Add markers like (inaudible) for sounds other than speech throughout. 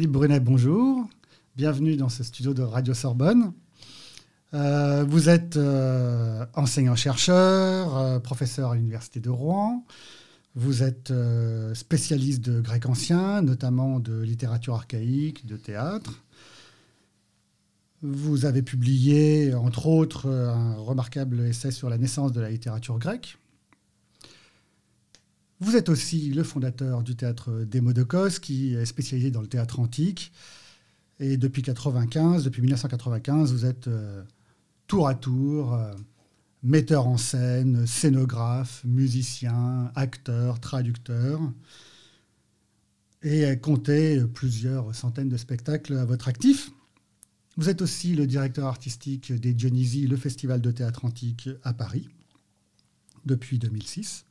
Philippe Brunet, bonjour. Bienvenue dans ce studio de Radio Sorbonne. Euh, vous êtes euh, enseignant-chercheur, euh, professeur à l'Université de Rouen. Vous êtes spécialiste de grec ancien, notamment de littérature archaïque, de théâtre. Vous avez publié, entre autres, un remarquable essai sur la naissance de la littérature grecque. Vous êtes aussi le fondateur du théâtre des qui est spécialisé dans le théâtre antique. Et depuis 95, depuis 1995, vous êtes euh, tour à tour euh, metteur en scène, scénographe, musicien, acteur, traducteur. Et comptez plusieurs centaines de spectacles à votre actif. Vous êtes aussi le directeur artistique des Dionysies, le festival de théâtre antique à Paris, depuis 2006.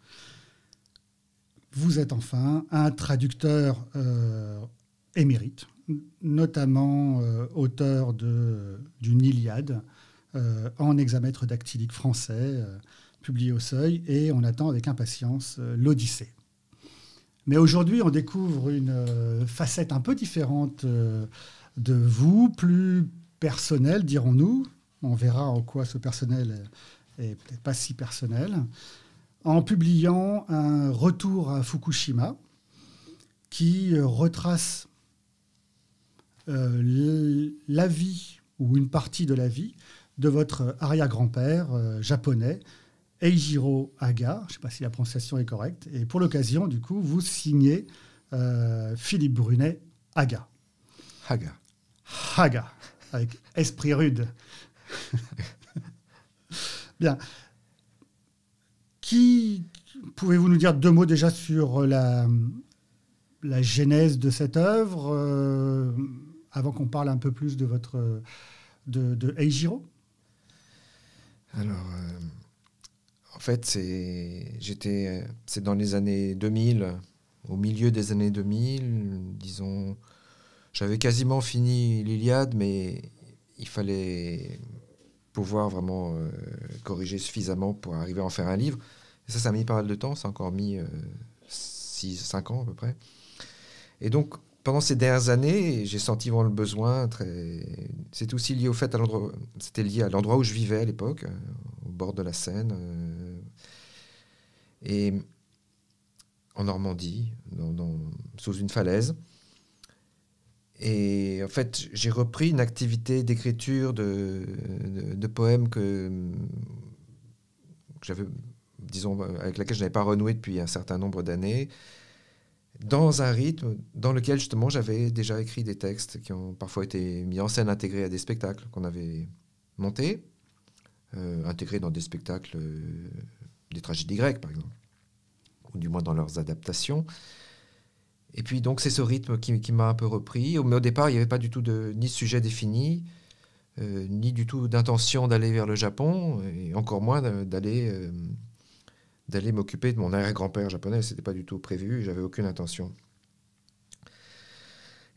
Vous êtes enfin un traducteur euh, émérite, notamment euh, auteur d'une Iliade euh, en hexamètre dactylique français, publié au seuil, et on attend avec impatience l'Odyssée. Mais aujourd'hui, on découvre une facette un peu différente de vous, plus personnelle, dirons-nous. On verra en quoi ce personnel est peut-être pas si personnel en publiant un retour à Fukushima qui euh, retrace euh, la vie ou une partie de la vie de votre arrière-grand-père euh, japonais, Eijiro Haga. Je ne sais pas si la prononciation est correcte. Et pour l'occasion, du coup, vous signez Philippe Brunet Haga. Haga. Haga, avec esprit rude. (laughs) Bien. Qui pouvez-vous nous dire deux mots déjà sur la, genèse de cette œuvre euh, avant qu'on parle un peu plus de votre de, de Eijiro Alors, euh, en fait, c'est j'étais c'est dans les années 2000, au milieu des années 2000, disons. J'avais quasiment fini l'Iliade, mais il fallait pouvoir vraiment euh, corriger suffisamment pour arriver à en faire un livre. ça, ça a mis pas mal de temps, ça a encore mis 6-5 euh, ans à peu près. Et donc, pendant ces dernières années, j'ai senti vraiment le besoin. Très... C'est aussi lié au fait à l'endroit. C'était lié à l'endroit où je vivais à l'époque, euh, au bord de la Seine, et en Normandie, sous une falaise. Et en fait, j'ai repris une activité d'écriture de, poèmes que, avec laquelle je n'avais pas renoué depuis un certain nombre d'années, dans un rythme dans lequel justement j'avais déjà écrit des textes qui ont parfois été mis en scène, intégrés à des spectacles qu'on avait montés, euh, intégrés dans des spectacles euh, des tragédies grecques par exemple, ou du moins dans leurs adaptations. Et puis donc c'est ce rythme qui, m'a un peu repris. Mais au départ, il n'y avait pas du tout de, ni sujet défini, euh, ni du tout d'intention d'aller vers le Japon, et encore moins d'aller euh, d'aller m'occuper de mon arrière-grand-père japonais. C'était pas du tout prévu, j'avais aucune intention.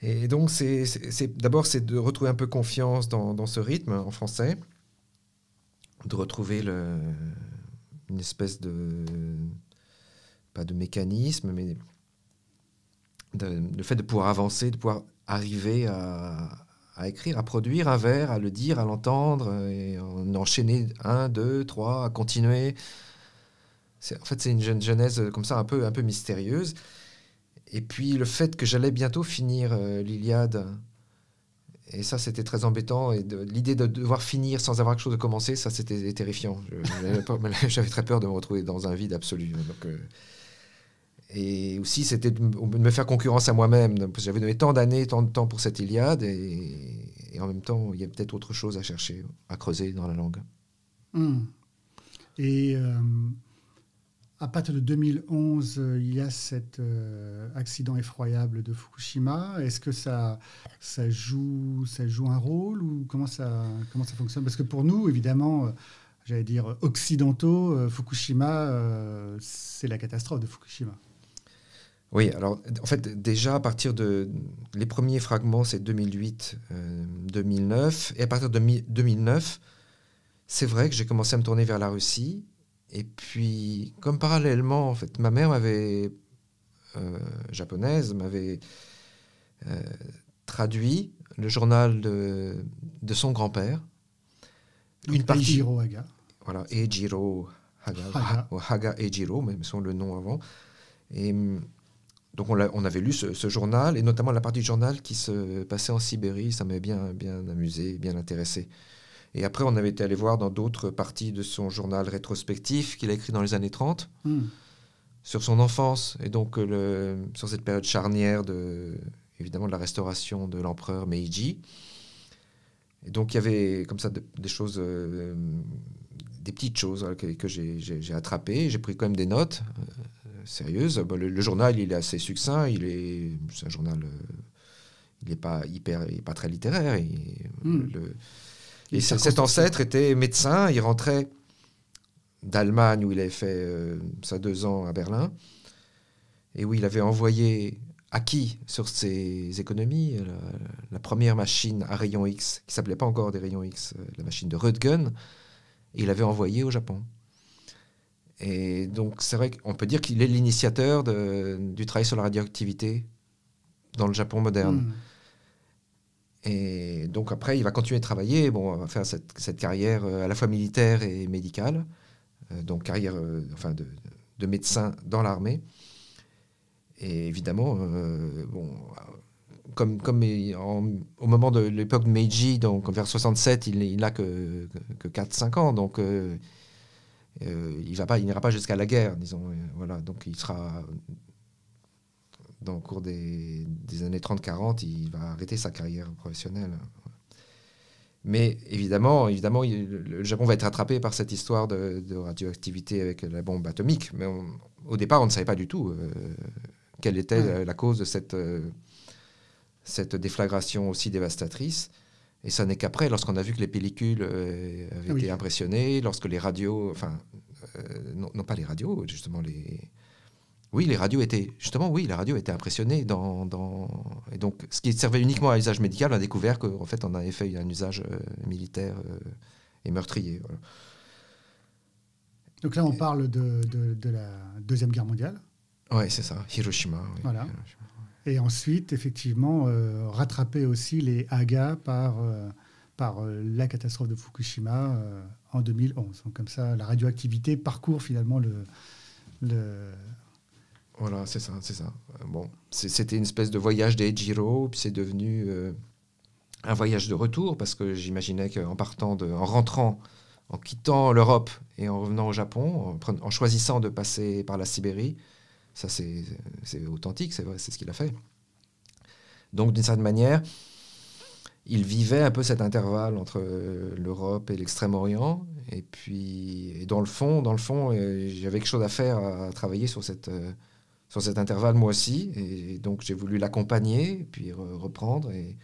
Et donc c'est d'abord c'est de retrouver un peu confiance dans, ce rythme en français, de retrouver le, une espèce de pas de mécanisme, mais le fait de pouvoir avancer, de pouvoir arriver à, écrire, à produire un vers, à le dire, à l'entendre, et en enchaîner un, deux, trois, à continuer. En fait, c'est une jeune genèse comme ça, un peu, un peu mystérieuse. Et puis le fait que j'allais bientôt finir euh, l'Iliade, et ça c'était très embêtant, et l'idée de devoir finir sans avoir quelque chose de commencer, ça c'était terrifiant. (laughs) J'avais très peur de me retrouver dans un vide absolu. Donc, euh, et aussi, c'était de me faire concurrence à moi-même. J'avais donné tant d'années, tant de temps pour cette Iliade, et, en même temps, il y a peut-être autre chose à chercher, à creuser dans la langue. Hmm. Et euh, à partir de 2011, euh, il y a cet euh, accident effroyable de Fukushima. Est-ce que ça, ça, joue, ça joue un rôle ou comment ça, comment ça fonctionne Parce que pour nous, évidemment, j'allais dire occidentaux, Fukushima, c'est la catastrophe de Fukushima. Oui, alors en fait déjà à partir de les premiers fragments c'est 2008, 2009 euh, et à partir de 2009 c'est vrai que j'ai commencé à me tourner vers la Russie et puis comme parallèlement en fait ma mère m'avait euh, japonaise m'avait euh, traduit le journal de, de son grand-père une partie Eijiro Haga voilà Eijiro Haga, Haga. Haga Eijiro même son le nom avant et donc on, avait lu ce, journal, et notamment la partie du journal qui se passait en Sibérie, ça m'avait bien, bien amusé, bien intéressé. Et après, on avait été allé voir dans d'autres parties de son journal rétrospectif qu'il a écrit dans les années 30, hmm. sur son enfance, et donc euh, sur cette période charnière, de, évidemment, de la restauration de l'empereur Meiji. Et donc il y avait comme ça des choses, euh, des petites choses que, j'ai attrapées. J'ai pris quand même des notes. Euh, sérieuse. Bah, le, journal, il est assez succinct. Il est, un journal, euh, il n'est pas hyper, pas très littéraire. Hmm. et cet ancêtre était médecin. Il rentrait d'Allemagne où il avait fait ça euh, deux ans à Berlin et où il avait envoyé acquis sur ses économies euh, la, première machine à rayons X qui s'appelait pas encore des rayons X, la machine de Röntgen. il avait envoyé au Japon. Et donc, c'est vrai qu'on peut dire qu'il est l'initiateur du travail sur la radioactivité dans le Japon moderne. Hmm. Et donc après, il va continuer à travailler, bon, va faire cette, cette carrière euh, à la fois militaire et médicale, euh, donc carrière euh, enfin de, médecin dans l'armée. Et évidemment, bon, comme, comme au moment de l'époque de Meiji, donc vers 67, il n'a que, que 4-5 ans, donc euh, il n'ira pas jusqu'à la guerre, disons. donc il sera dans le cours des, années 30-40, il va arrêter sa carrière professionnelle. Mais évidemment, le Japon va être attrapé par cette histoire de, radioactivité avec la bombe atomique. Mais au départ, on ne savait pas du tout euh, quelle était la, cause de cette euh, déflagration aussi dévastatrice. Et ça n'est qu'après, lorsqu'on a vu que les pellicules euh, avaient ah été impressionnées, lorsque les radios, enfin, euh, non, pas les radios, justement les, oui, les radios étaient justement, oui, la radio était impressionnée dans, et donc ce qui servait uniquement à usage médical, on a découvert qu'en fait, on avait fait un usage euh, militaire et meurtrier. Donc là, on parle de, la deuxième guerre mondiale. Oui, c'est ça, Hiroshima. Voilà. Hiroshima. Et ensuite, effectivement, euh, rattraper aussi les hagas par, euh, par euh, la catastrophe de Fukushima en 2011. comme ça, la radioactivité parcourt finalement le. Voilà, c'est ça, c'est ça. Bon, c'était une espèce de voyage des puis c'est devenu un voyage de retour parce que j'imaginais qu'en partant, de, en rentrant, en quittant l'Europe et en revenant au Japon, en choisissant de passer par la Sibérie, ça, c'est authentique, c'est vrai, c'est ce qu'il a fait. Donc, d'une certaine manière, il vivait un peu cet intervalle entre euh, l'Europe et l'Extrême-Orient. Et puis, dans le fond, dans le fond, euh, j'avais quelque chose à faire, à travailler sur cette euh, sur cet intervalle moi aussi. Et, donc j'ai voulu l'accompagner, puis reprendre et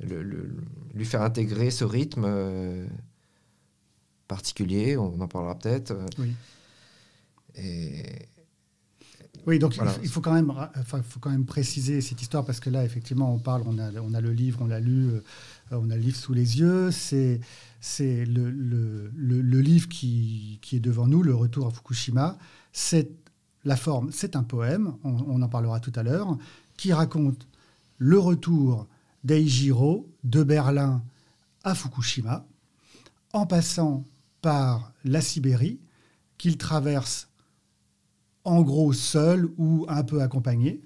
lui faire intégrer ce rythme particulier. On en parlera peut-être. Oui. Et, oui, donc il faut quand, même, faut quand même préciser cette histoire parce que là, effectivement, on parle, on a, on a le livre, on l'a lu, euh, on a le livre sous les yeux. C'est c'est le, le, le, livre qui, qui, est devant nous, Le Retour à Fukushima. C'est la forme, c'est un poème, on, on, en parlera tout à l'heure, qui raconte le retour d'Eijiro de Berlin à Fukushima, en passant par la Sibérie, qu'il traverse en gros seul ou un peu accompagné,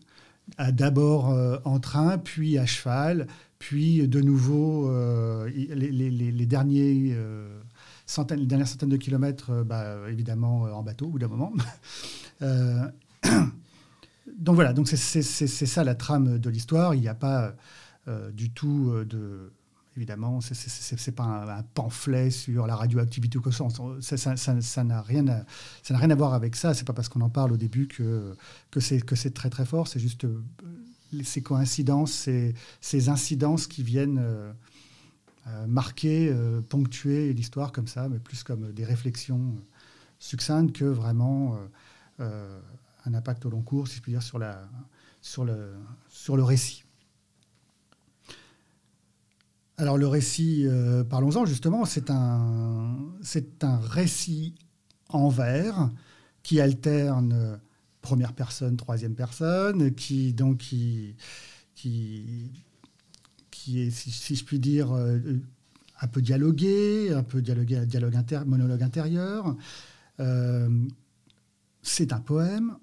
d'abord euh, en train, puis à cheval, puis de nouveau euh, les, derniers euh, centaines, dernières centaines de kilomètres, bah, évidemment en bateau au bout d'un moment. (laughs) donc voilà, donc c'est ça la trame de l'histoire. Il n'y a pas du tout de, Évidemment, ce n'est pas un, pamphlet sur la radioactivité ou quoi ça. Ça, soit. ça n'a rien, à, voir avec ça. C'est pas parce qu'on en parle au début que, que c'est très très fort. C'est juste euh, ces coïncidences, ces, ces, incidences qui viennent euh, euh, marquer, ponctuer l'histoire comme ça, mais plus comme des réflexions succinctes que vraiment un impact au long cours, si je puis dire, sur, la, sur, le, sur le récit. Alors le récit, euh, parlons-en justement, c'est un, récit en vers qui alterne euh, première personne, troisième personne, qui donc qui, est, si, je puis dire, euh, un peu dialogué, un peu dialogué, dialogue inter, monologue intérieur. c'est un poème.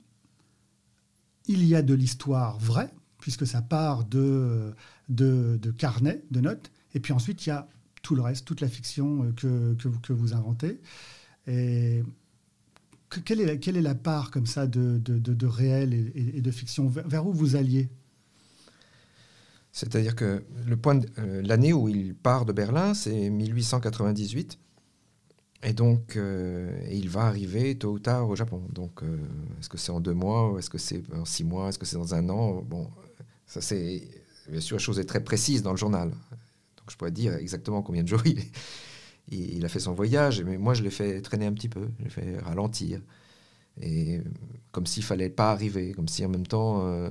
Il y a de l'histoire vraie, puisque ça part de, de, de carnets, de notes et puis ensuite, il y a tout le reste, toute la fiction euh, que, que, vous inventez. Et quelle, est la, part comme ça de, réel et, de fiction vers, où vous alliez c'est-à-dire que le point euh, l'année où il part de Berlin, c'est 1898. Et donc, euh, il va arriver tôt ou tard au Japon. Donc, est-ce que c'est en deux mois, est-ce que c'est en six mois, est-ce que c'est dans un an Bon, ça c'est bien sûr la chose est très précise dans le journal je pourrais dire exactement combien de jours (laughs) il, a fait son voyage, mais moi je l'ai fait traîner un petit peu, je l'ai fait ralentir. Et comme s'il fallait pas arriver, comme si en même temps, euh,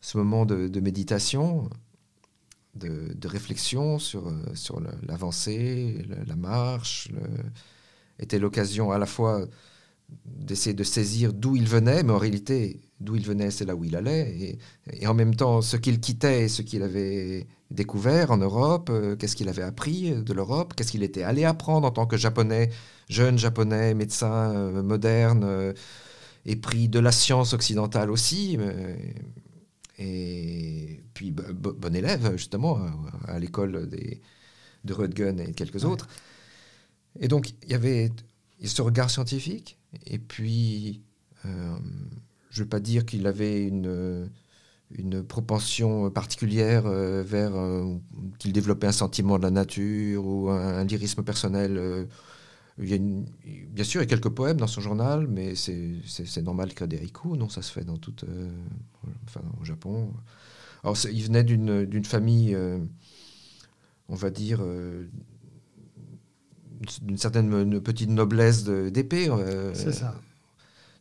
ce moment de, méditation, de, réflexion sur, euh, sur l'avancée, la marche, était l'occasion à la fois d'essayer de saisir d'où il venait, mais en réalité, d'où il venait, c'est là où il allait. Et, en même temps, ce qu'il quittait ce qu'il avait découvert en Europe, euh, qu'est-ce qu'il avait appris de l'Europe, qu'est-ce qu'il était allé apprendre en tant que japonais, jeune japonais, médecin euh, moderne, euh, épris de la science occidentale aussi. et puis, bon élève, justement, à, l'école de Röntgen et quelques autres. Et donc, il y avait ce regard scientifique, et puis, euh, je ne veux pas dire qu'il avait une, propension particulière euh, vers euh, qu'il développait un sentiment de la nature ou un, lyrisme personnel. bien sûr, il y a quelques poèmes dans son journal, mais c'est normal qu'il y ait des haïkus, non Ça se fait dans toute, enfin, au Japon. Alors, il venait d'une famille, on va dire, d'une certaine petite noblesse d'épée. Euh, c'est ça.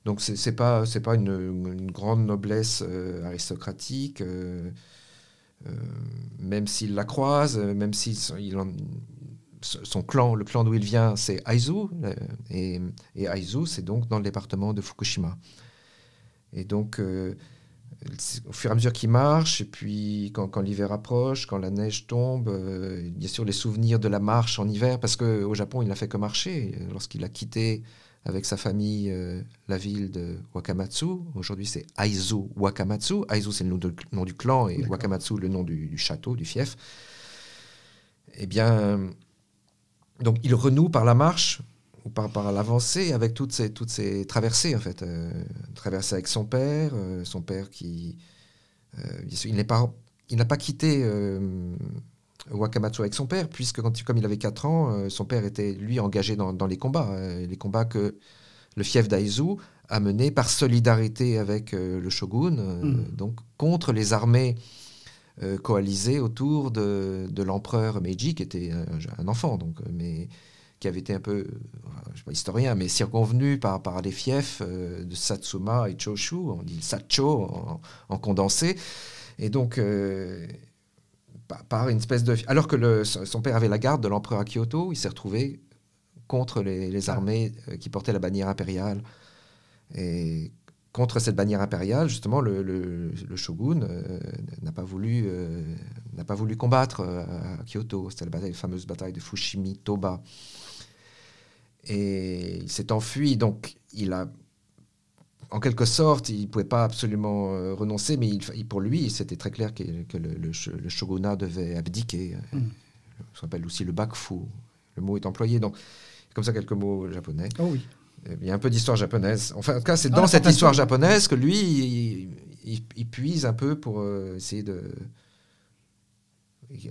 Donc c'est pas pas une, grande noblesse euh, aristocratique, euh, même s'il la croise, même si son clan, le clan d'où il vient, c'est Aizu, et, Aizu, c'est donc dans le département de Fukushima. Et donc, au fur et à mesure qu'il marche, et puis quand, l'hiver approche, quand la neige tombe, bien euh, sûr les souvenirs de la marche en hiver, parce qu'au Japon, il n'a fait que marcher. Lorsqu'il a quitté avec sa famille euh, la ville de Wakamatsu, aujourd'hui c'est Aizu Wakamatsu. Aizu, c'est le nom, du clan, et Wakamatsu, le nom du, du, château, du fief. Eh bien, donc il renoue par la marche ou par rapport l'avancée avec toutes ces, toutes ces traversées, en fait. Euh, traversée avec son père, euh, son père qui. Euh, il n'est pas. Il n'a pas quitté Wakamatsu avec son père, puisque quand, comme il avait 4 ans, son père était, lui, engagé dans, les combats. les combats que le fief d'Aizu a menés par solidarité avec le shogun, mm. donc contre les armées coalisées autour de, l'empereur Meiji, qui était un, un, enfant, donc, mais qui avait été un peu, euh, je sais pas historien, mais circonvenu par, par les fiefs euh, de Satsuma et Choshu, on dit Satcho en, condensé. Et donc, euh, par une espèce de. Alors que son père avait la garde de l'empereur à Kyoto, il s'est retrouvé contre les, ah. armées qui portaient la bannière impériale. Et contre cette bannière impériale, justement, le, shogun n'a pas, voulu, n'a pas voulu combattre à Kyoto. C'était la fameuse bataille de Fushimi-Toba. Et il s'est enfui, donc il a, en quelque sorte, il ne pouvait pas absolument euh, renoncer, mais il, pour lui, c'était très clair que, le, shogunat devait abdiquer. On mm. s'appelle aussi le bakfu. Le mot est employé, donc comme ça quelques mots japonais. Oh oui. Euh, il y a un peu d'histoire japonaise. Enfin, en tout cas, c'est ah, dans cette histoire japonaise que lui, il, puise un peu pour euh, essayer de,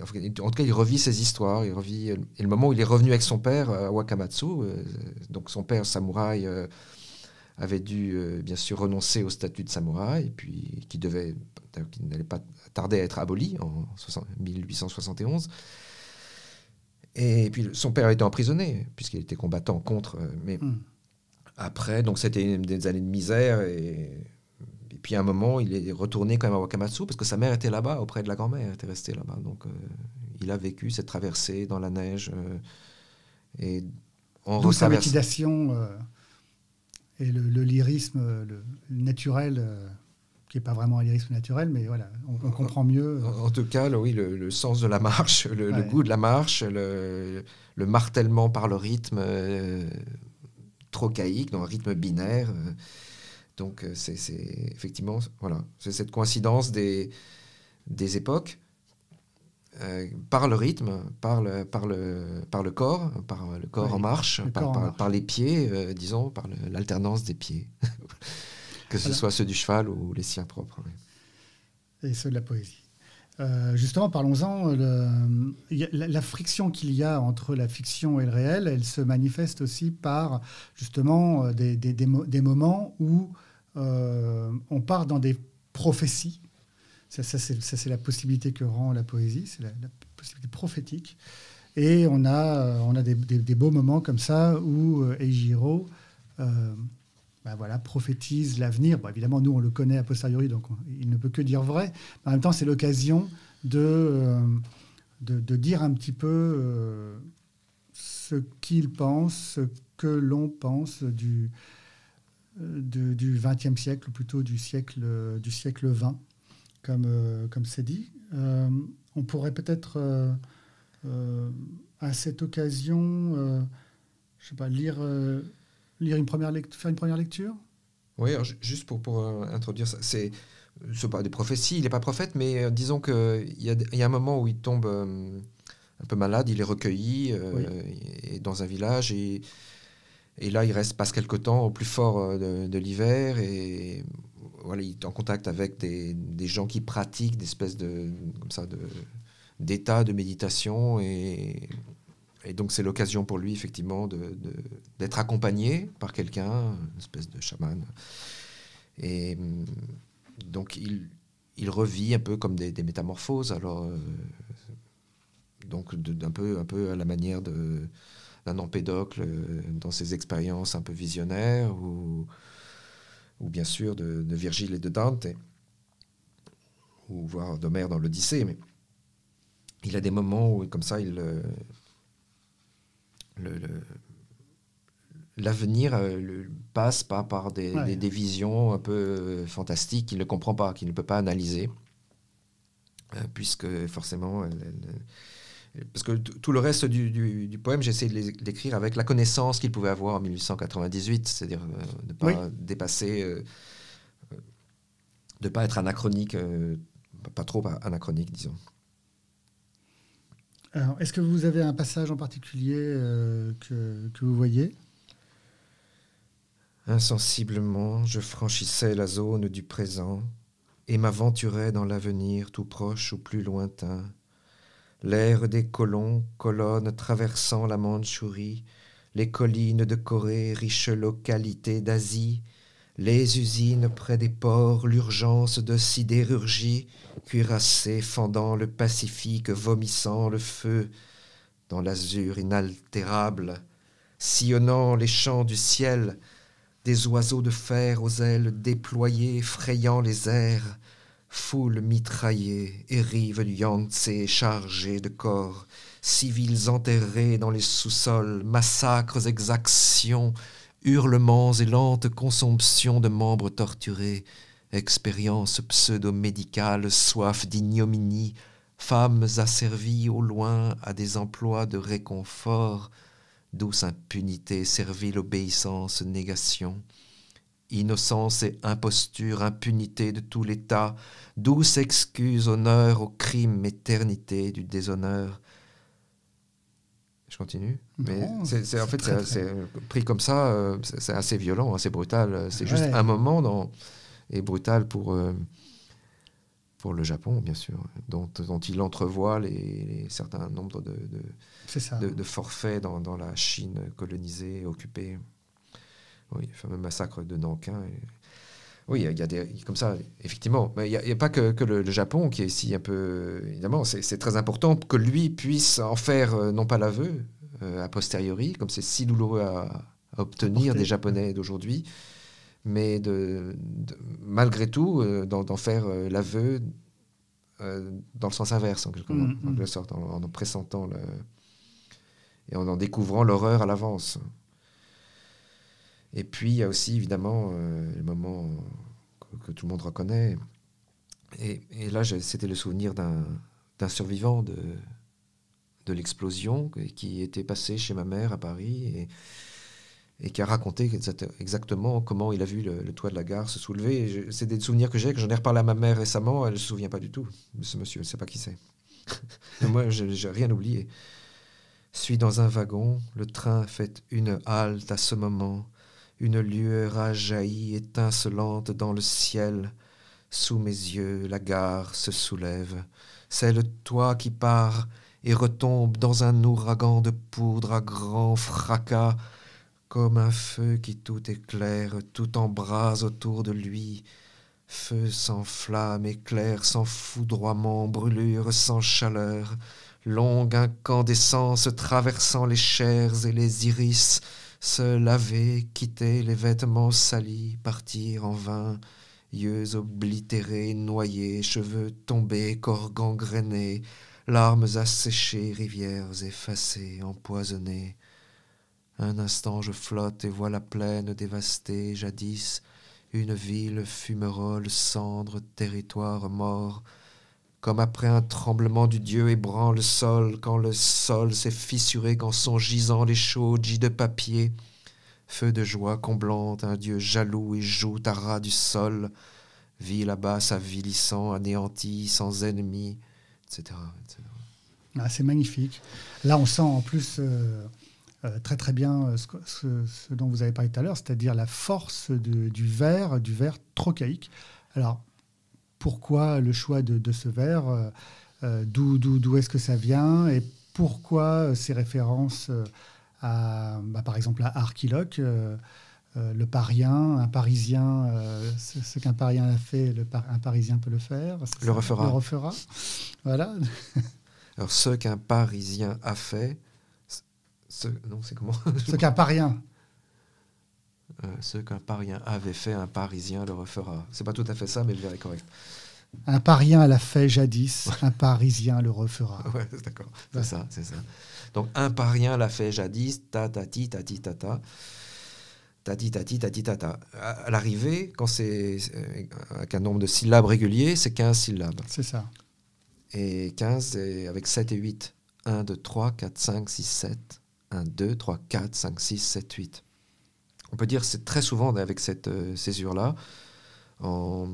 en tout cas, il revit ses histoires. Il revit, et le moment où il est revenu avec son père euh, à Wakamatsu, euh, donc son père samouraï euh, avait dû bien sûr renoncer au statut de samouraï, et puis qui devait, qui n'allait pas tarder à être aboli en 1871. Et puis son père a été emprisonné puisqu'il était combattant contre. Mais hmm. après, donc c'était des années de misère et puis à un moment, il est retourné quand même à Wakamatsu parce que sa mère était là-bas, auprès de la grand-mère, était restée là-bas. Donc euh, il a vécu cette traversée dans la neige. Euh, et on sa méditation euh, et le, lyrisme le, naturel, qui n'est pas vraiment un lyrisme naturel, mais voilà, on, comprend mieux. En, tout cas, oui, le, sens de la marche, le, goût de la marche, le, martèlement par le rythme trochaïque, dans un rythme binaire. Donc euh, c'est effectivement voilà, c'est cette coïncidence des, des époques euh, par le rythme, par le, par le, par le corps, par le corps, en, marche, par, les pieds, euh, disons, par l'alternance des pieds, (laughs) que ce soit ceux du cheval ou les siens propres. Et ceux de la poésie. justement, parlons-en. La, friction qu'il y a entre la fiction et le réel, elle se manifeste aussi par justement des, des moments où euh, on part dans des prophéties. Ça, c'est la possibilité que rend la poésie, c'est la, possibilité prophétique. Et on a, euh, on a des, beaux moments comme ça où euh, Eijiro bah voilà, prophétise l'avenir. évidemment, nous, on le connaît a posteriori, donc il ne peut que dire vrai. Mais en même temps, c'est l'occasion de, de, dire un petit peu ce qu'il pense, ce que l'on pense du, de, du XXe siècle, ou plutôt du siècle, du siècle XX, comme euh, comme c'est dit. Euh, on pourrait peut-être euh, à cette occasion, je sais pas, lire, lire une première faire une première lecture. Oui, juste pour, pour introduire ça, c'est ce pas des prophéties, il n'est pas prophète, mais disons qu'il y, a, y a un moment où il tombe un peu malade, il est recueilli dans un village et et là, il reste, passe quelques temps au plus fort euh, de, l'hiver et voilà, il est en contact avec des, gens qui pratiquent des espèces de, comme ça, de, d'états de méditation et, et donc c'est l'occasion pour lui effectivement de, d'être accompagné par quelqu'un, une espèce de chaman. Et mm, donc il, il revit un peu comme des, métamorphoses. Alors euh, donc d'un peu un peu à la manière de d'un empédocle euh, dans ses expériences un peu visionnaires, ou, ou bien sûr de, Virgile et de Dante, ou voire d'Homère dans l'Odyssée. Mais il a des moments où, comme ça, il, euh, le, l'avenir euh, passe pas par des, visions un peu fantastiques qu'il ne comprend pas, qu'il ne peut pas analyser, puisque forcément, elle, parce que tout le reste du, poème, j'essaie de l'écrire avec la connaissance qu'il pouvait avoir en 1898, c'est-à-dire de euh, ne pas dépasser, euh, euh, de ne pas être anachronique, pas trop anachronique, disons. Alors, est-ce que vous avez un passage en particulier que, vous voyez Insensiblement, je franchissais la zone du présent et m'aventurais dans l'avenir tout proche ou plus lointain l'air des colons, colonnes traversant la Mandchourie, les collines de Corée, riches localités d'Asie, les usines près des ports, l'urgence de sidérurgie, cuirassés fendant le Pacifique, vomissant le feu, dans l'azur inaltérable, sillonnant les champs du ciel, des oiseaux de fer aux ailes déployées, frayant les airs, Foule mitraillée et rive du Yangtze chargées de corps, civils enterrés dans les sous-sols, massacres, exactions, hurlements et lentes consomptions de membres torturés, expériences pseudo-médicales, soif d'ignominie, femmes asservies au loin à des emplois de réconfort, douce impunité, servile obéissance, négation innocence et imposture, impunité de tout l'État, douce excuse, honneur au crime, éternité du déshonneur. Je continue, mais c'est, en fait c'est, euh, pris comme ça, euh, c'est assez violent, assez hein, brutal. C'est juste un moment dans, et brutal pour euh, pour le Japon, bien sûr, dont, dont il entrevoit les, certains nombres de de, forfaits dans, dans la Chine colonisée, occupée. Oui, le fameux massacre de Nankin. Oui, il y a des. Comme ça, effectivement. Mais il n'y a, pas que, le, Japon qui est ici un peu. Évidemment, c'est très important que lui puisse en faire, euh, non pas l'aveu, euh, a posteriori, comme c'est si douloureux à, obtenir des Japonais d'aujourd'hui, mais de, malgré tout, euh, d'en faire l'aveu dans le sens inverse, en quelque, mm, mm. sorte, en, en, pressentant et en en découvrant l'horreur à l'avance. Et puis, il y a aussi, évidemment, euh, le moment que, tout le monde reconnaît. Et, là, c'était le souvenir d'un survivant de, l'explosion qui était passé chez ma mère à Paris et, qui a raconté exactement comment il a vu le, toit de la gare se soulever. C'est des souvenirs que j'ai, que j'en ai reparlé à ma mère récemment. Elle ne se souvient pas du tout de ce monsieur, elle ne sait pas qui c'est. (laughs) Moi, je n'ai rien oublié. Suis dans un wagon, le train fait une halte à ce moment une lueur a jailli étincelante dans le ciel. Sous mes yeux, la gare se soulève. C'est le toit qui part et retombe dans un ouragan de poudre à grand fracas, comme un feu qui tout éclaire, tout embrase autour de lui. Feu sans flamme, éclair sans foudroiement, brûlure sans chaleur, longue incandescence traversant les chairs et les iris, se laver, quitter les vêtements salis, partir en vain, yeux oblitérés, noyés, cheveux tombés, corps gangrénés, larmes asséchées, rivières effacées, empoisonnées. Un instant je flotte et vois la plaine dévastée, jadis, une ville fumerolle, cendre, territoire mort, comme après un tremblement du dieu ébranle le sol, quand le sol s'est fissuré, quand sont gisant les chauds de papier, feu de joie comblante, un dieu jaloux et joue à ras du sol, vit là-bas s'avilissant, anéanti, sans ennemi, etc. etc. Ah, c'est magnifique. Là, on sent en plus euh, euh, très très bien euh, ce, dont vous avez parlé tout à l'heure, c'est-à-dire la force du verre, du verre trochaïque. Alors, pourquoi le choix de, ce verre, euh, euh, d'où est-ce que ça vient et pourquoi euh, ces références à, bah, par exemple, à Archiloque, le parien, un parisien, ce, qu'un parien a fait, le un parisien peut le faire. Le refera. Le refera. Voilà. (laughs) Alors, ce qu'un parisien a fait, non, c'est comment Ce qu'un parien euh, ce qu'un parien avait fait, un Parisien le refera. C'est pas tout à fait ça, mais le verre est correct. Un parien l'a fait jadis, un Parisien le refera. (laughs) Ouais, d'accord, c'est ouais. ça, c'est ça. Donc un parien l'a fait jadis, ta ta ti ta ti ta ta. ta ti ta tata. À l'arrivée, quand c'est avec un nombre de syllabes réguliers, c'est 15 syllabes. C'est ça. Et 15 avec 7 et 8. 1, 2, 3, 4, 5, 6, 7. 1, 2, 3, 4, 5, 6, 7, 8 on peut dire c'est très souvent avec cette euh, césure-là, en,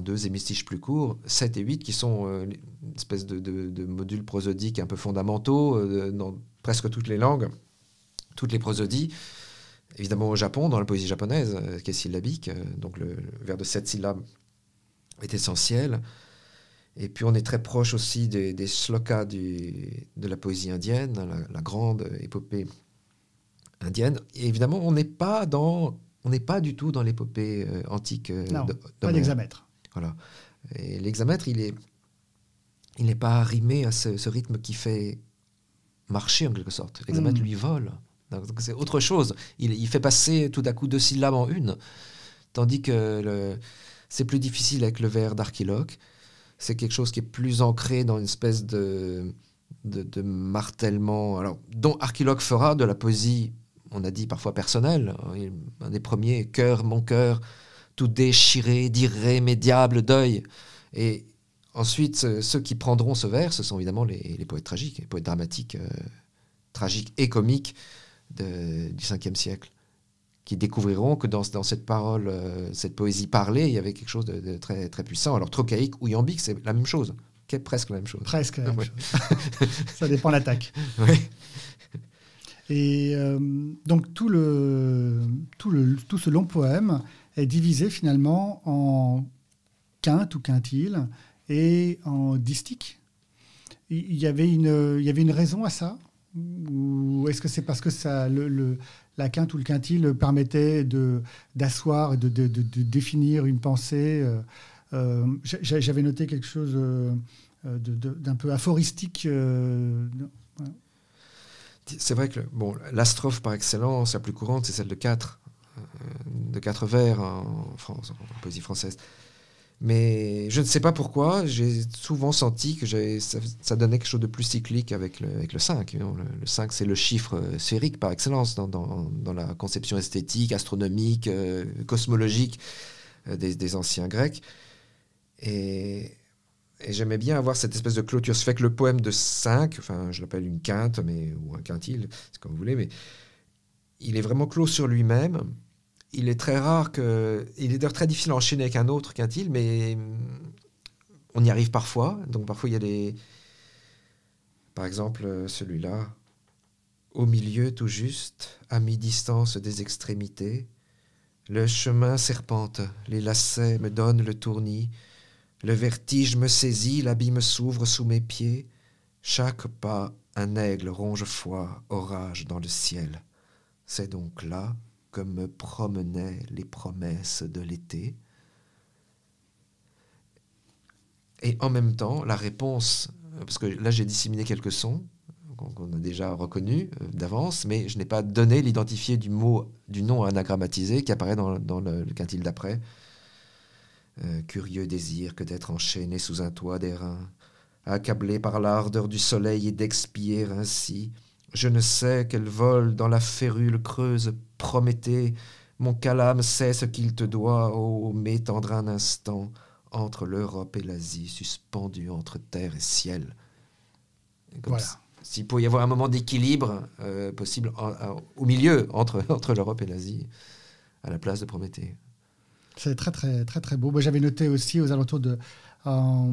deux hémistiches plus courts, 7 et 8 qui sont euh, une espèce de, modules prosodiques un peu fondamentaux euh, dans presque toutes les langues, toutes les prosodies. Évidemment au Japon, dans la poésie japonaise, qui est syllabique, donc le, vers de 7 syllabes est essentiel. Et puis on est très proche aussi des, slokas de la poésie indienne, la grande épopée indienne. Et évidemment, on n'est pas dans, on n'est pas du tout dans l'épopée euh, antique. Euh, non, pas d'hexamètre. Voilà. Et l'hexamètre, il est, il n'est pas rimé à ce, rythme qui fait marcher en quelque sorte. L'hexamètre hmm. lui vole. c'est autre chose. Il, il, fait passer tout d'un coup deux syllabes en une, tandis que c'est plus difficile avec le vers d'Archiloque. C'est quelque chose qui est plus ancré dans une espèce de de, de, martèlement, alors, dont Archiloque fera de la poésie on a dit parfois personnel. Un des premiers, cœur, mon cœur, tout déchiré, d'irrémédiable deuil. Et ensuite, ceux qui prendront ce vers, ce sont évidemment les, poètes tragiques, les poètes dramatiques, euh, tragiques et comiques du 5e siècle, qui découvriront que dans, cette parole, euh, cette poésie parlée, il y avait quelque chose de, très, très puissant. Alors, trochaïque ou iambique, c'est la même chose, presque la même chose. Presque (laughs) Ça dépend de l'attaque. (laughs) Oui. Et euh, donc tout, le, tout, le, tout ce long poème est divisé finalement en quinte ou quintile et en distique. Il y avait une, il y avait une raison à ça Ou est-ce que c'est parce que ça, le, la quinte ou le quintile permettait d'asseoir de, de, de, définir une pensée euh, euh, J'avais noté quelque chose d'un peu aphoristique. C'est vrai que bon, la par excellence, la plus courante, c'est celle de quatre euh, de vers en poésie française. Mais je ne sais pas pourquoi, j'ai souvent senti que ça, ça, donnait quelque chose de plus cyclique avec le, avec le 5. Le, 5, c'est le chiffre euh, sphérique par excellence dans, la conception esthétique, astronomique, euh, cosmologique des, des, anciens Grecs. Et et j'aimais bien avoir cette espèce de clôture. Ce fait que le poème de 5, enfin, je l'appelle une quinte, mais, ou un quintile, c'est comme vous voulez, mais il est vraiment clos sur lui-même. Il est très rare que. Il est d'ailleurs très difficile à enchaîner avec un autre quintile, mais on y arrive parfois. Donc parfois, il y a des. Par exemple, celui-là. Au milieu, tout juste, à mi-distance des extrémités, le chemin serpente, les lacets me donnent le tournis. Le vertige me saisit, l'abîme s'ouvre sous mes pieds. Chaque pas, un aigle ronge foi, orage dans le ciel. C'est donc là que me promenaient les promesses de l'été. Et en même temps, la réponse, parce que là j'ai disséminé quelques sons qu'on a déjà reconnus euh, d'avance, mais je n'ai pas donné l'identifié du mot, du nom anagrammatisé qui apparaît dans, le quintile d'après, curieux désir que d'être enchaîné sous un toit d'airain, accablé par l'ardeur du soleil et d'expier ainsi, je ne sais quel vol dans la férule creuse Prométhée, mon calame sait ce qu'il te doit, ô oh, m'étendre un instant entre l'Europe et l'Asie, suspendu entre terre et ciel. voilà. S'il peut y avoir un moment d'équilibre euh, possible au milieu entre, (laughs) entre l'Europe et l'Asie, à la place de Prométhée. C'est très, très, très, très beau. j'avais noté aussi aux alentours de, aux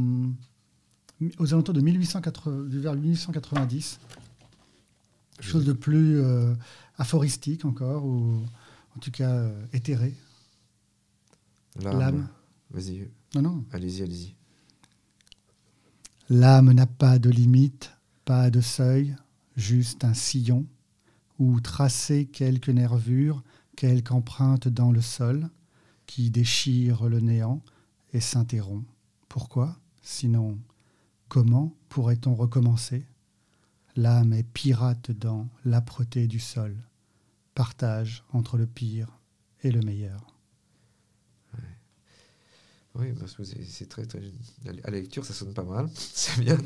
alentours de vers 1890, chose de plus euh, aphoristique encore, ou en tout cas euh, éthérée. L'âme. Vas-y. Non, non. Allez-y, allez-y. L'âme n'a pas de limite, pas de seuil, juste un sillon, où tracer quelques nervures, quelques empreintes dans le sol qui déchire le néant et s'interrompt. Pourquoi Sinon, comment pourrait-on recommencer L'âme est pirate dans l'âpreté du sol, partage entre le pire et le meilleur. Oui, c'est très, À la lecture, ça sonne pas mal. (laughs) C'est bien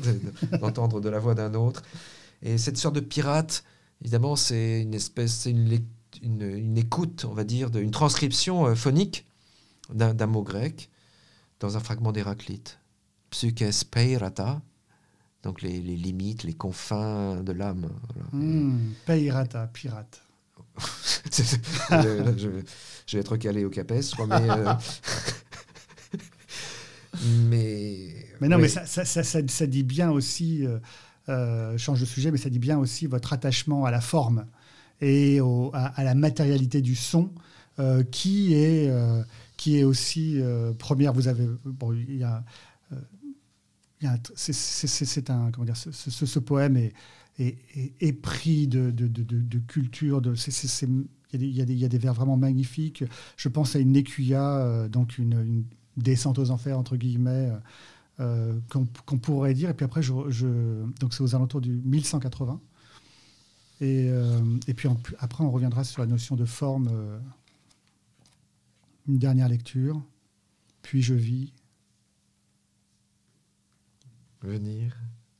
d'entendre de la voix d'un autre. Et cette sorte de pirate, évidemment, c'est une espèce, c'est une, écoute, on va dire, d'une transcription euh, phonique d'un mot grec dans un fragment d'Héraclite. Psyches peirata, donc les, limites, les confins de l'âme. Hmm, peirata, pirate. (laughs) je, vais être calé au CAPES, mais. Euh, (laughs) mais... mais non, mais ça, ça, dit bien aussi, euh, euh, change de sujet, mais ça dit bien aussi votre attachement à la forme et à, la matérialité du son qui est qui est aussi euh, première. Vous avez, bon, il y a, euh, c'est un, comment dire, ce, poème est, est, est, pris de, de, de, de culture, il y, a des vers vraiment magnifiques. Je pense à une écuya, euh, donc une, descente aux enfers, entre guillemets, qu'on pourrait dire. Et puis après, je, donc c'est aux alentours du 1180. Et, puis après, on reviendra sur la notion de forme une dernière lecture, puis je vis. Venir,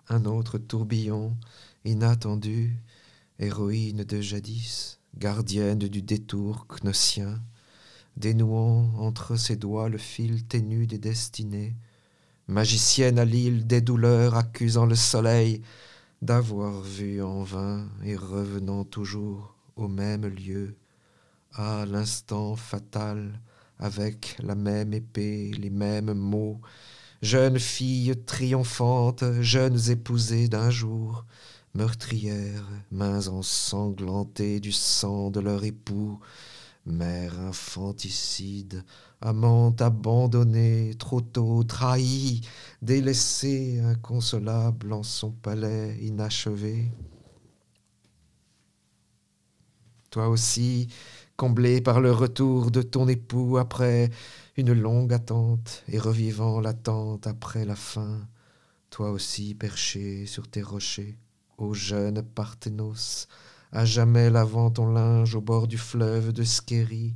un autre tourbillon, inattendu, héroïne de jadis, gardienne du détour knossien, dénouant entre ses doigts le fil ténu des destinées, magicienne à l'île des douleurs accusant le soleil d'avoir vu en vain et revenant toujours au même lieu, à l'instant fatal avec la même épée, les mêmes mots. Jeunes filles triomphantes, jeunes épousées d'un jour, meurtrières, mains ensanglantées du sang de leur époux, mère infanticide, amante abandonnée, trop tôt trahie, délaissée, inconsolable en son palais inachevé. Toi aussi, comblé par le retour de ton époux après une longue attente et revivant l'attente après la fin, toi aussi perché sur tes rochers, ô jeune Parthénos, à jamais lavant ton linge au bord du fleuve de Scérie,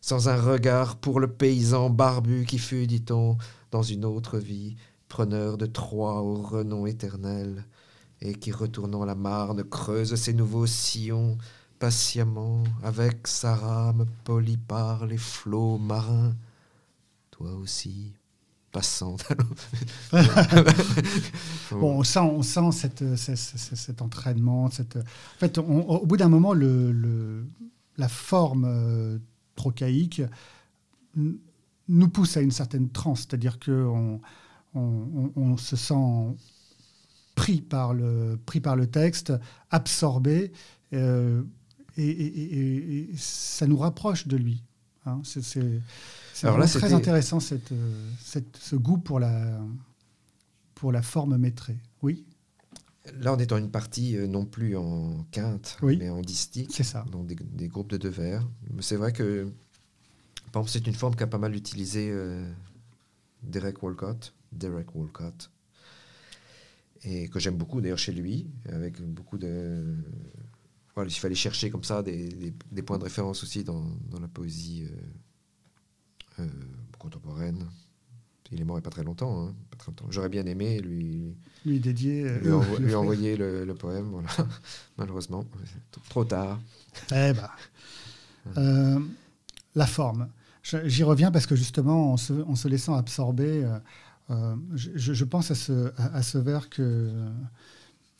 sans un regard pour le paysan barbu qui fut, dit-on, dans une autre vie, preneur de Troie au renom éternel, et qui, retournant la Marne, creuse ses nouveaux sillons patiemment avec sa rame polie par les flots marins. Toi aussi, passant. (laughs) bon, on sent, on sent cette, cette, cet entraînement. Cette... En fait, au bout d'un moment, le, la forme procaïque euh, trochaïque nous pousse à une certaine transe, c'est-à-dire qu'on on, on, se sent pris par le, pris par le texte, absorbé. Euh, et, ça nous rapproche de lui. Hein, c'est très intéressant euh, cette, ce goût pour la, pour la forme métrée. Oui Là, on est dans une partie euh, non plus en quinte, mais en distique. C'est ça. Donc des, groupes de deux vers. C'est vrai que, par c'est une forme qu'a pas mal utilisé euh, Derek Walcott. Derek Walcott. Et que j'aime beaucoup d'ailleurs chez lui, avec beaucoup de il fallait chercher comme ça des, points de référence aussi dans, la poésie euh, euh, contemporaine. Il est mort il n'y a hein, pas très longtemps. J'aurais bien aimé lui, lui dédier, euh, (laughs) lui, envoyer le, poème. Voilà. (laughs) Malheureusement, trop tard. Eh ben. (laughs) la forme. J'y reviens parce que justement, en se, laissant absorber, je, pense à ce, à, à ce vers que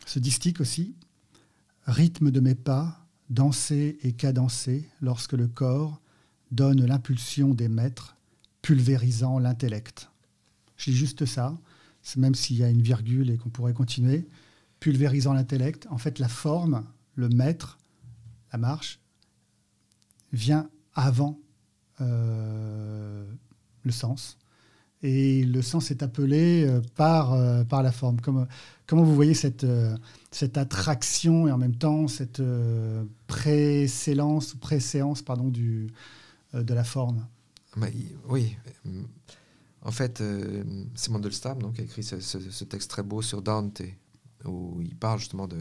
ce distique aussi, rythme de mes pas, danser et cadencer lorsque le corps donne l'impulsion des maîtres, pulvérisant l'intellect. Je dis juste ça, même s'il y a une virgule et qu'on pourrait continuer, pulvérisant l'intellect. En fait, la forme, le maître, la marche, vient avant euh, le sens et le sens est appelé euh, par, euh, par la forme. comment vous voyez cette, euh, cette attraction et en même temps cette préséance ou préséance pardon, de la forme Oui. En fait, c'est Mandelstam donc, qui a écrit ce, texte très beau sur Dante, où il parle justement de,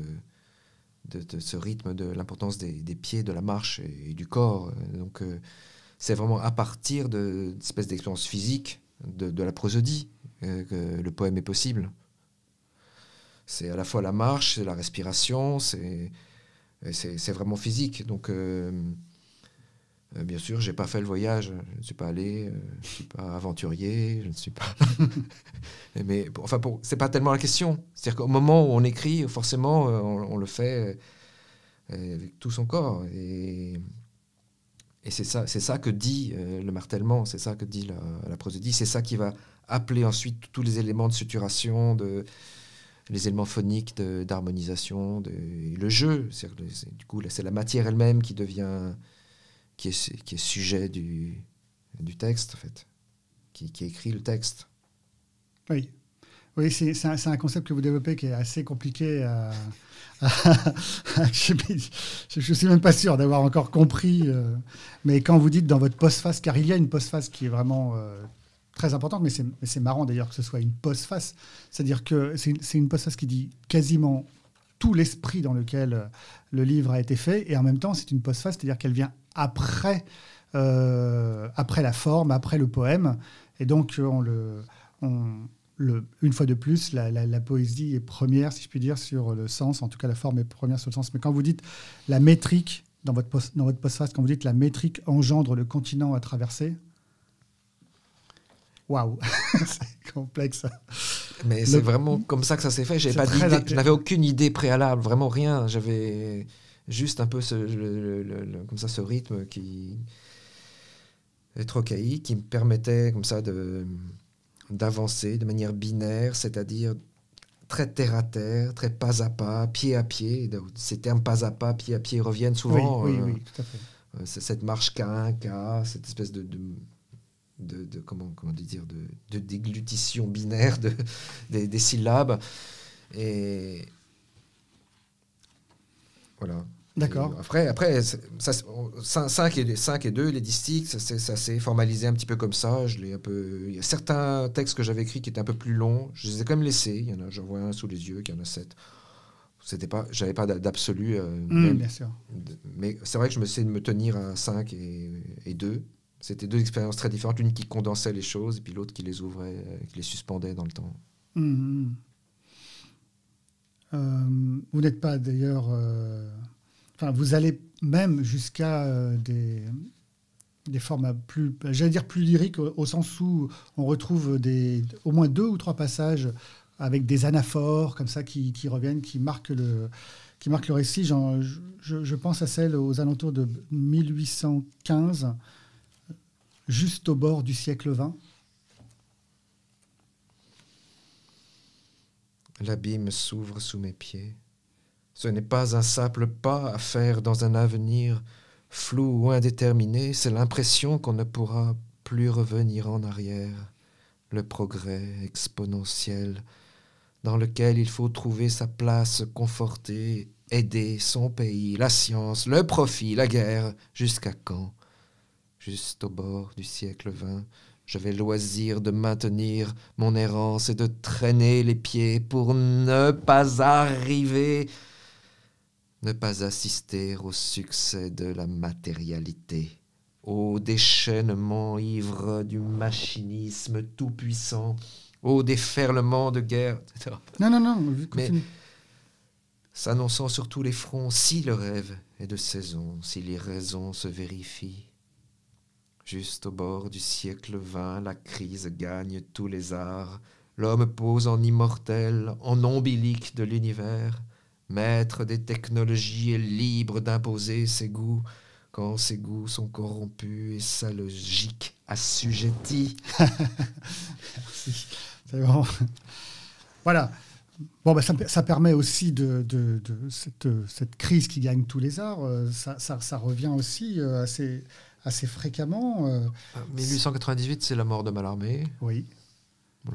de, ce rythme, de l'importance des, des, pieds, de la marche et, du corps. Donc, c'est vraiment à partir de, d'espèces d'expériences physiques de, la prosodie euh, que le poème est possible. C'est à la fois la marche, c'est la respiration, c'est vraiment physique. Donc, euh, euh, bien sûr, j'ai pas fait le voyage, je ne suis pas allé, je ne suis pas aventurier, je ne suis pas. (laughs) Mais enfin, c'est pas tellement la question. C'est-à-dire qu'au moment où on écrit, forcément, on le fait avec tout son corps. Et et c'est ça, c'est ça que dit euh, le martèlement, c'est ça que dit la, prosédie, c'est ça qui va appeler ensuite tous les éléments de suturation, de, les éléments phoniques d'harmonisation, le jeu. du coup, c'est la matière elle-même qui devient, qui est, sujet du, du, texte, en fait, qui, qui écrit le texte. Oui, oui, c'est un, concept que vous développez qui est assez compliqué. (laughs) je ne suis même pas sûr d'avoir encore compris. Euh, mais quand vous dites dans votre postface, car il y a une postface qui est vraiment euh, très importante, mais c'est marrant d'ailleurs que ce soit une postface. C'est-à-dire que c'est une, une postface qui dit quasiment tout l'esprit dans lequel euh, le livre a été fait. Et en même temps, c'est une postface, c'est-à-dire qu'elle vient après, après la forme, après le poème. Et donc, on le. On, une fois de plus, la, poésie est première, si je puis dire, sur le sens, en tout cas la forme est première sur le sens. Mais quand vous dites la métrique dans votre, post, dans votre postface, quand vous dites la métrique engendre le continent à traverser, waouh, (laughs) c'est complexe. Mais c'est vraiment comme ça que ça s'est fait. je n'avais aucune idée préalable, vraiment rien. J'avais juste un peu ce, comme ça ce rythme qui est qui me permettait comme ça de d'avancer de manière binaire, c'est-à-dire très terre à terre, très pas à pas, pied à pied. Ces termes pas à pas, pied à pied reviennent souvent. Oui, euh, oui, tout à fait. Euh, cette marche K1, K, cette espèce de, comment, dire, de, déglutition binaire des, des syllabes. Et voilà. D'accord. Après, après 5, et, 5 2, les distiques, ça, s'est formalisé un petit peu comme ça. Je un peu... Il y a certains textes que j'avais écrits qui étaient un peu plus longs. Je les ai quand même laissés. Il y en a, j'en vois un sous les yeux, y en a 7. C'était pas, j'avais pas d'absolu. Euh, mm, bien sûr. Mais c'est vrai que je me suis de me tenir à 5 et, 2. C'était deux expériences très différentes. Une qui condensait les choses, et puis l'autre qui les ouvrait, euh, qui les suspendait dans le temps. Mm, mm. Euh, vous n'êtes pas d'ailleurs vous allez même jusqu'à euh, des, des formats plus, j'allais dire plus lyriques, au, sens où on retrouve des, au moins deux ou trois passages avec des anaphores comme ça qui, reviennent, qui marquent le, qui marquent le récit. je, je, pense à celle aux alentours de 1815, juste au bord du siècle XX. L'abîme s'ouvre sous mes pieds. Ce n'est pas un simple pas à faire dans un avenir flou ou indéterminé, c'est l'impression qu'on ne pourra plus revenir en arrière, le progrès exponentiel dans lequel il faut trouver sa place, conforter, aider son pays, la science, le profit, la guerre, jusqu'à quand Juste au bord du siècle XX, vais loisir de maintenir mon errance et de traîner les pieds pour ne pas arriver ne pas assister au succès de la matérialité, au déchaînement ivre du machinisme tout-puissant, au déferlement de guerre, etc. Non, non, non, Mais, s'annonçant sur tous les fronts, si le rêve est de saison, si les raisons se vérifient. Juste au bord du siècle XX, la crise gagne tous les arts, l'homme pose en immortel, en ombilique de l'univers maître des technologies est libre d'imposer ses goûts quand ses goûts sont corrompus et sa logique assujettie. (laughs) Voilà. Bon, ben, ça, permet aussi de, cette, crise qui gagne tous les arts, euh, ça, revient aussi euh, assez, fréquemment. 1898, euh. ah, c'est la mort de Mallarmé. Oui.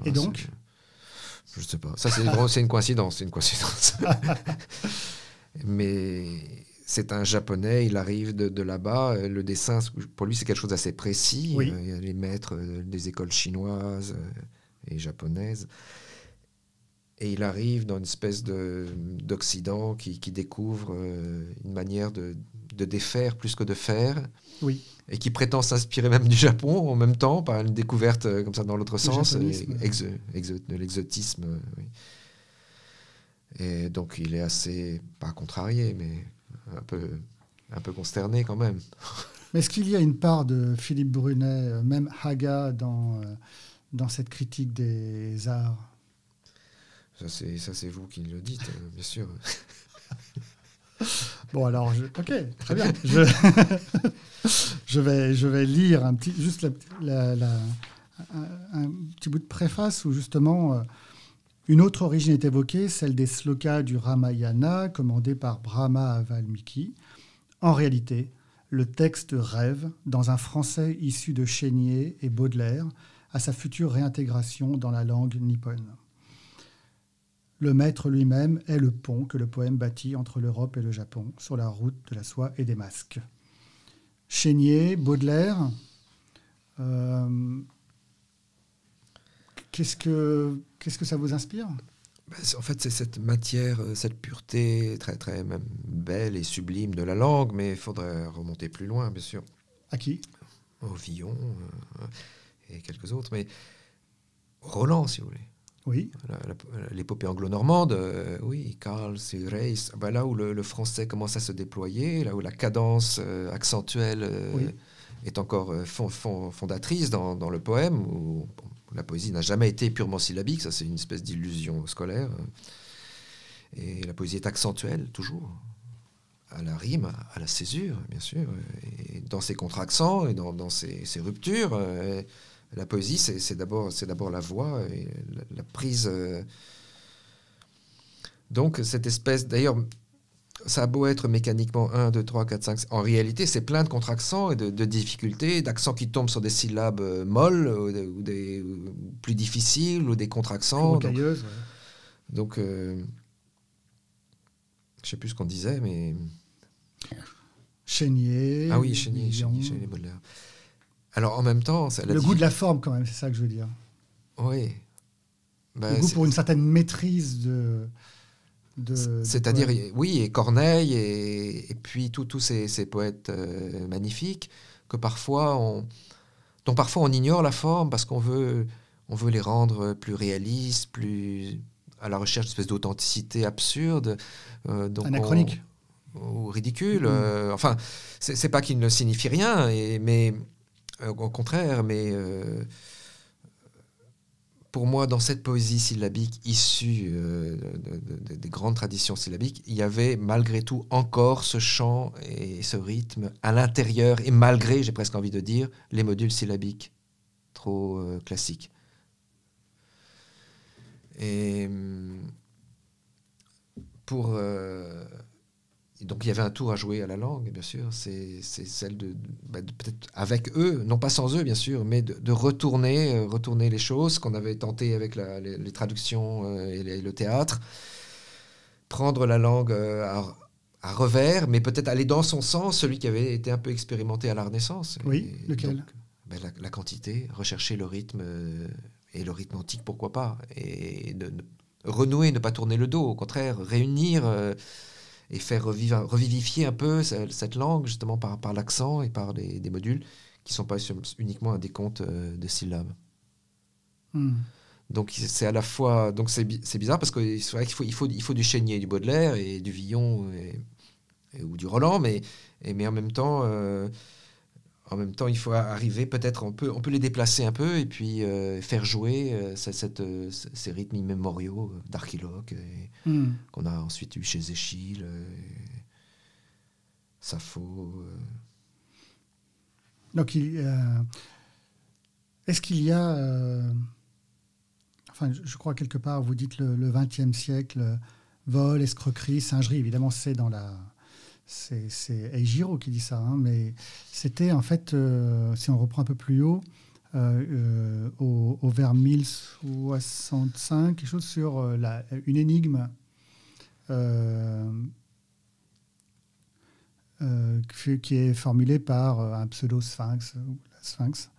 et donc je sais pas. Ça, c'est une coïncidence. une coïncidence. (laughs) Mais c'est un japonais, il arrive de, là-bas. Le dessin, pour lui, c'est quelque chose d'assez précis. Il y a les maîtres euh, des écoles chinoises euh, et japonaises. Et il arrive dans une espèce d'Occident qui, découvre euh, une manière de, de, défaire plus que de faire. Oui et qui prétend s'inspirer même du Japon en même temps par une découverte euh, comme ça dans l'autre sens, de l'exotisme. Euh, et donc il est assez, pas contrarié, mais un peu, un peu consterné quand même. (laughs) Mais est-ce qu'il y a une part de Philippe Brunet, euh, même Haga, dans, dans cette critique des arts Ça c'est vous qui le dites, bien sûr. (laughs) Bon, alors, ok, très bien. (laughs) Je je vais, lire un petit, juste un, petit bout de préface où justement euh, une autre origine est évoquée, celle des slokas du Ramayana commandé par Brahma à Valmiki. En réalité, le texte rêve, dans un français issu de Chénier et Baudelaire, à sa future réintégration dans la langue nippone. Le maître lui-même est le pont que le poème bâtit entre l'Europe et le Japon sur la route de la soie et des masques. Chénier, Baudelaire. Euh, qu'est-ce, que, qu'est-ce que ça vous inspire ben, en fait, c'est cette matière, euh, cette pureté très, très même belle et sublime de la langue, mais il faudrait remonter plus loin, bien sûr. À qui Au Villon euh, et quelques autres, mais Roland, si vous voulez. Oui. L'épopée anglo-normande, euh, oui, Karl, Reis, bah, là où le, français commence à se déployer, là où la cadence euh, accentuelle euh, est encore fondatrice dans, le poème, où la poésie n'a jamais été purement syllabique, ça c'est une espèce d'illusion scolaire. Et la poésie est accentuelle, toujours, à la rime, à la césure, bien sûr, dans ses contre-accents et dans, ses, ruptures la poésie, c'est d'abord c'est d'abord la voix et la, prise. Euh. Donc, cette espèce. D'ailleurs, ça a beau être mécaniquement 1, 2, 3, 4, 5. En réalité, c'est plein de contraccents et de, de difficultés, d'accents qui tombent sur des syllabes euh, molles ou, des, plus difficiles ou des contraccents. Donc, ouais. donc euh, je sais plus ce qu'on disait, mais. Chénier. Ah oui, Chénier, Chénier, Chénier Baudelaire. Alors en même temps. le goût de la forme, quand même, c'est ça que je veux dire. Oui. Bah, le goût pour une certaine maîtrise de. C'est-à-dire, oui, et Corneille, et, puis tous ces, ces, poètes euh, magnifiques, que parfois on, dont parfois on ignore la forme parce qu'on veut, on veut les rendre plus réalistes, plus à la recherche d'une espèce d'authenticité absurde. Euh, Anachronique. ou ridicule. Mm-hmm. Euh, enfin enfin, c'est pas qu'il ne signifie rien, et, mais euh, au contraire, mais euh, pour moi, dans cette poésie syllabique issue euh, des grandes traditions syllabiques, il y avait malgré tout encore ce chant et ce rythme à l'intérieur, et malgré, j'ai presque envie de dire, les modules syllabiques trop classiques. Et hum, pour donc il y avait un tour à jouer à la langue, bien sûr, c'est celle bah, de, peut-être avec eux, non pas sans eux, bien sûr, mais de, retourner, euh, retourner les choses qu'on avait tenté avec les, traductions euh, et le théâtre, prendre la langue euh, à, revers, mais peut-être aller dans son sens, celui qui avait été un peu expérimenté à la Renaissance. Oui, lequel bah, la, la, quantité, rechercher le rythme, et le rythme antique, pourquoi pas, et de, renouer, ne pas tourner le dos, au contraire, réunir et faire revivifier un peu cette langue, justement, par, par l'accent et par des, modules qui ne sont pas uniquement des décompte euh, de syllabes. Hmm. Donc c'est à la fois donc c'est bizarre parce que qu'il faut il faut il faut du Chénier, du Baudelaire et du Villon et, ou du Roland mais et, mais en même temps euh, en même temps, il faut arriver, peut-être, on peut, on peut les déplacer un peu et puis euh, faire jouer euh, cette, euh, ces rythmes immémoriaux d'Archiloque hmm. qu'on a ensuite eu chez ça Sappho. Donc, est-ce qu'il y a. enfin, je crois quelque part, vous dites le XXe siècle, vol, escroquerie, singerie, évidemment, c'est dans la c'est Eijiro qui dit ça, hein, mais c'était en fait, euh, si on reprend un peu plus haut, euh, euh, au, vers 1065, quelque chose sur une énigme qui est formulée par un pseudo-sphinx, la sphinx.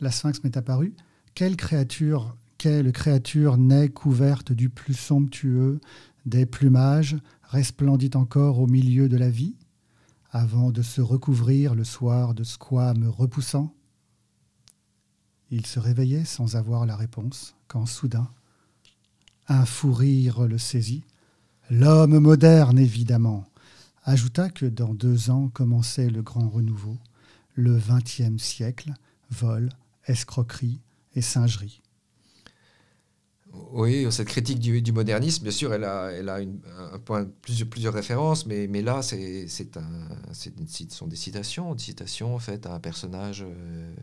La sphinx m'est apparue. Quelle créature, quelle créature naît couverte du plus somptueux des plumages resplendit encore au milieu de la vie, avant de se recouvrir le soir de squames repoussant. Il se réveillait sans avoir la réponse, quand soudain, un fou rire le saisit. L'homme moderne, évidemment, ajouta que dans deux ans commençait le grand renouveau, le XXe siècle, vol, escroquerie et singerie. Oui, cette critique du, modernisme, bien sûr, elle a, point, plusieurs, références, mais, là, c'est, ce sont des citations, des citations en fait à un personnage euh,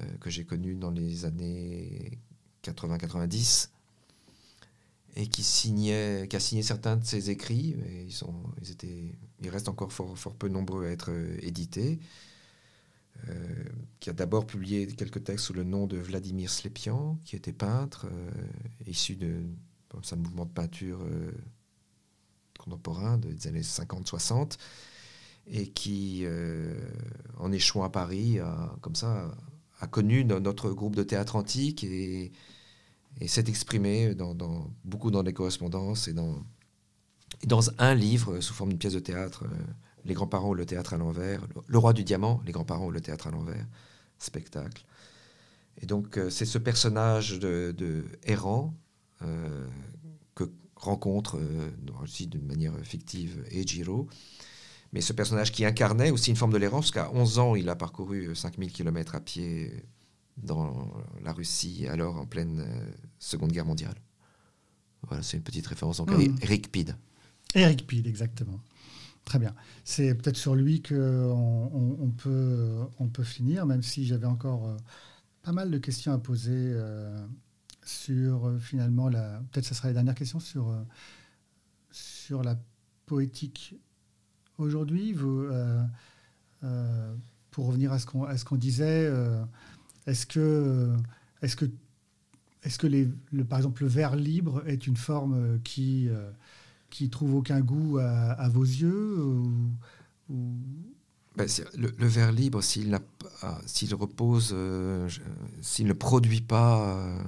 euh, que j'ai connu dans les années 80-90 et qui qui a signé certains de ses écrits. mais ils sont, restent encore fort peu nombreux à être euh, édités. Euh, qui a d'abord publié quelques textes sous le nom de Vladimir Slepian, qui était peintre, euh, issu de comme ça, mouvement de peinture euh, contemporain des années 50-60, et qui, en échouant à Paris, a, comme ça, a connu notre groupe de théâtre antique et, s'est exprimé dans, beaucoup dans les correspondances et dans, et dans un livre sous forme d'une pièce de théâtre les grands-parents ou le théâtre à l'envers, le roi du diamant, les grands-parents ou le théâtre à l'envers, spectacle. Et donc euh, c'est ce personnage de, errant euh, que rencontre euh, aussi d'une manière fictive Ejiro, mais ce personnage qui incarnait aussi une forme de l'errance, parce qu'à 11 ans il a parcouru 5000 km à pied dans la Russie, alors en pleine Seconde Guerre mondiale. Voilà, c'est une petite référence en hmm. Eric Pide. Eric Pide, exactement. Très bien. C'est peut-être sur lui qu'on on, peut, on peut finir, même si j'avais encore euh, pas mal de questions à poser euh, sur euh, finalement la. Peut-être ce sera la dernière question sur, sur la poétique. Aujourd'hui, pour revenir à ce qu'on disait, est-ce que, est -ce que, est -ce que les, le, par exemple le vers libre est une forme qui, qui trouve aucun goût à, vos yeux ou, ben, le, verre libre, s'il ah, repose, euh, s'il ne produit pas euh,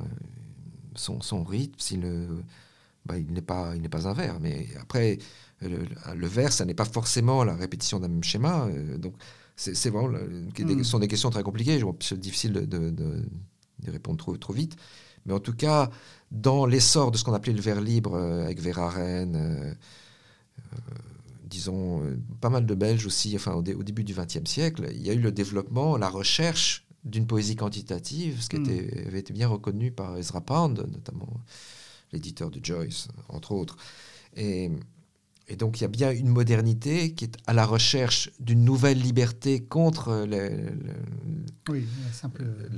son, rythme, euh, ben, il n'est pas, il pas un verre. Mais après, le, verre, ça n'est pas forcément la répétition d'un même schéma. donc, c'est hmm. ce sont des questions très compliquées. C'est difficile de, répondre trop vite. Mais en tout cas, dans l'essor de ce qu'on appelait le vers libre euh, avec Vera Rennes, euh, euh, disons, pas mal de Belges aussi, enfin, au, début du XXe siècle, il y a eu le développement, la recherche d'une poésie quantitative, ce qui hmm. était, avait été bien reconnu par Ezra Pound, notamment l'éditeur de Joyce, entre autres. Et et donc il y a bien une modernité qui est à la recherche d'une nouvelle liberté contre euh,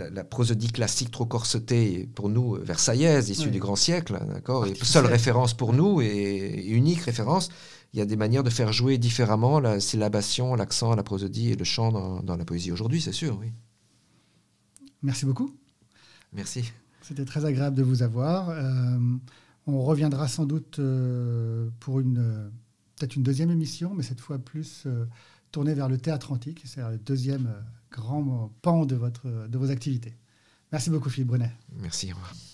la, prosodie classique trop corsetée, pour nous, euh, versaillaise, issue du grand siècle, hein, d'accord seule référence pour nous, et, unique référence, il y a des manières de faire jouer différemment la syllabation, l'accent, la prosodie et le chant dans, la poésie aujourd'hui, c'est sûr, oui. Merci beaucoup. Merci. C'était très agréable de vous avoir. Euh, on reviendra sans doute pour une c'est une deuxième émission, mais cette fois plus euh, tournée vers le théâtre antique. C'est le deuxième euh, grand euh, pan de, votre, de vos activités. Merci beaucoup, Philippe Brunet. Merci, au revoir.